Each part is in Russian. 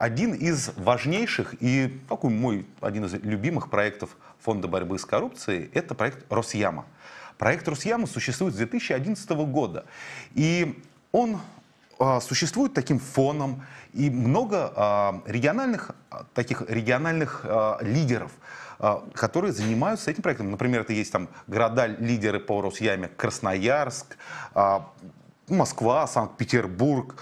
один из важнейших и такой мой один из любимых проектов Фонда борьбы с коррупцией – это проект «Росяма». Проект «Росяма» существует с 2011 года. И он а, существует таким фоном, и много а, региональных, а, таких региональных лидеров, которые занимаются этим проектом. Например, это есть там города-лидеры по Росяме Красноярск, Москва, Санкт-Петербург,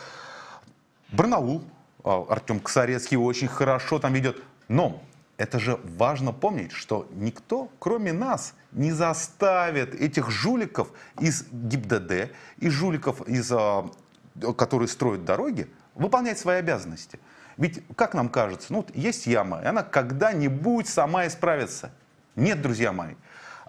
Барнаул, а, Артем Ксарецкий очень хорошо там ведет. Но это же важно помнить, что никто, кроме нас, не заставит этих жуликов из ГИБДД и жуликов, из, а, которые строят дороги, выполнять свои обязанности. Ведь, как нам кажется, ну, вот есть яма, и она когда-нибудь сама исправится. Нет, друзья мои.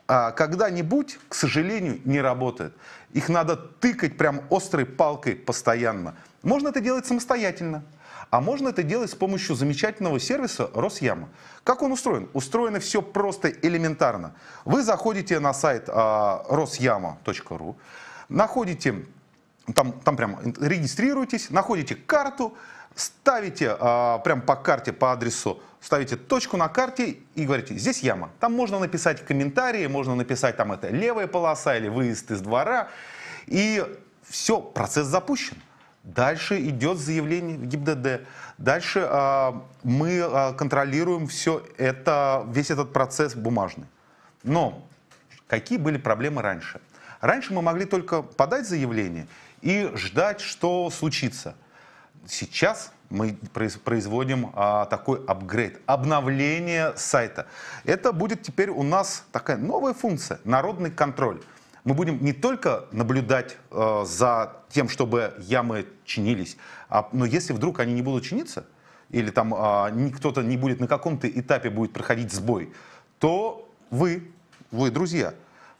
А когда-нибудь, к сожалению, не работает. Их надо тыкать прям острой палкой постоянно. Можно это делать самостоятельно. А можно это делать с помощью замечательного сервиса Росяма. Как он устроен? Устроено все просто элементарно. Вы заходите на сайт э, а, rosяма.ru, находите, там, там прям регистрируетесь, находите карту, ставите э, прям по карте, по адресу, ставите точку на карте и говорите, здесь яма. Там можно написать комментарии, можно написать там это левая полоса или выезд из двора. И все, процесс запущен. Дальше идет заявление в ГИБДД. Дальше а, мы а, контролируем все это, весь этот процесс бумажный. Но какие были проблемы раньше? Раньше мы могли только подать заявление и ждать, что случится. Сейчас мы производим а, такой апгрейд, обновление сайта. Это будет теперь у нас такая новая функция, народный контроль мы будем не только наблюдать э, за тем, чтобы ямы чинились, а, но если вдруг они не будут чиниться, или там э, кто-то не будет на каком-то этапе будет проходить сбой, то вы, вы, друзья,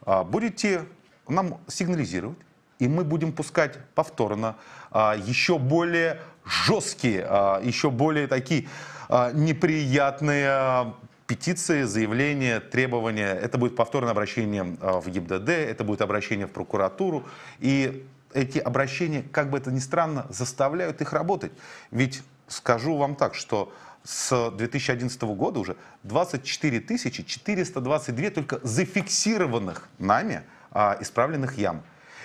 э, будете нам сигнализировать, и мы будем пускать повторно а, еще более жесткие, а, еще более такие а, неприятные а, петиции, заявления, требования. Это будет повторное обращение а, в ГИБДД, это будет обращение в прокуратуру. И эти обращения, как бы это ни странно, заставляют их работать. Ведь скажу вам так, что с 2011 года уже 24 422 только зафиксированных нами а, исправленных ям.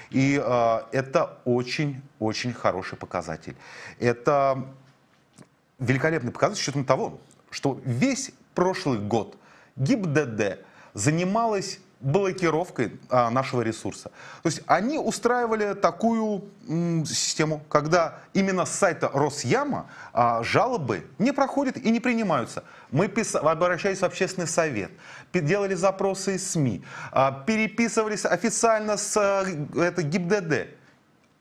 И а, это очень-очень хороший показатель. Это великолепный показатель с учетом того, что весь прошлый год ГИБДД занималась блокировкой а, нашего ресурса. То есть они устраивали такую м, систему, когда именно с сайта Росяма а, жалобы не проходят и не принимаются. Мы пис... обращались в общественный совет, делали запросы из СМИ, а, переписывались официально с а, это, ГИБДД.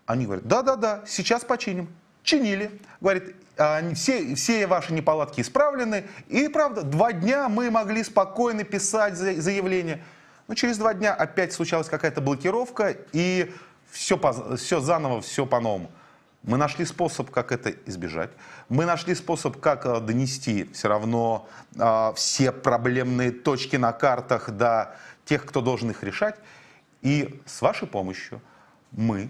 Они говорят, да-да-да, сейчас починим чинили. Говорит, «А, все, все ваши неполадки исправлены. И правда, два дня мы могли спокойно писать заявление. Но через два дня опять случалась какая-то блокировка, и все, все заново, все по-новому. Мы нашли способ, как это избежать. Мы нашли способ, как э, донести все равно э, все проблемные точки на картах до тех, кто должен их решать. И с вашей помощью мы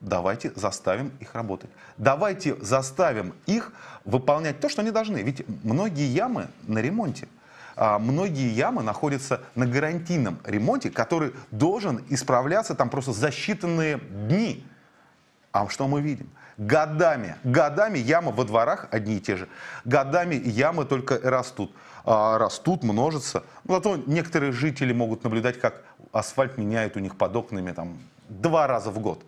Давайте заставим их работать. Давайте заставим их выполнять то, что они должны. Ведь многие ямы на ремонте. А, многие ямы находятся на гарантийном ремонте, который должен исправляться там просто за считанные дни. А что мы видим? Годами, годами ямы во дворах одни и те же. Годами ямы только растут. А, растут, множатся. Ну, зато некоторые жители могут наблюдать, как асфальт меняет у них под окнами там, два раза в год.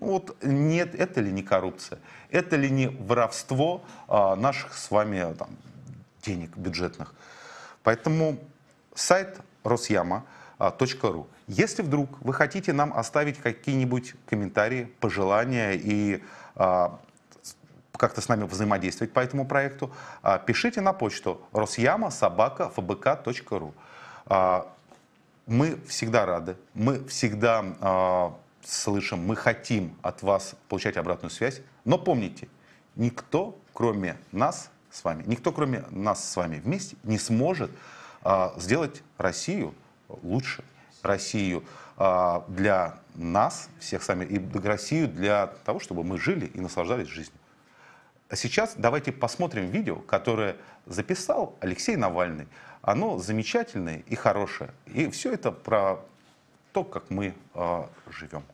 Ну вот нет, это ли не коррупция? Это ли не воровство а, наших с вами а, там, денег бюджетных? Поэтому сайт rosyama.ru. А, Если вдруг вы хотите нам оставить какие-нибудь комментарии, пожелания и а, как-то с нами взаимодействовать по этому проекту, а, пишите на почту rosyama.fbk.ru. А, мы всегда рады, мы всегда а, слышим, мы хотим от вас получать обратную связь. Но помните, никто, кроме нас с вами, никто, кроме нас с вами вместе, не сможет а, сделать Россию лучше, Россию а, для нас, всех сами, и Россию для того, чтобы мы жили и наслаждались жизнью. А сейчас давайте посмотрим видео, которое записал Алексей Навальный. Оно замечательное и хорошее. И все это про то, как мы э, а, живем.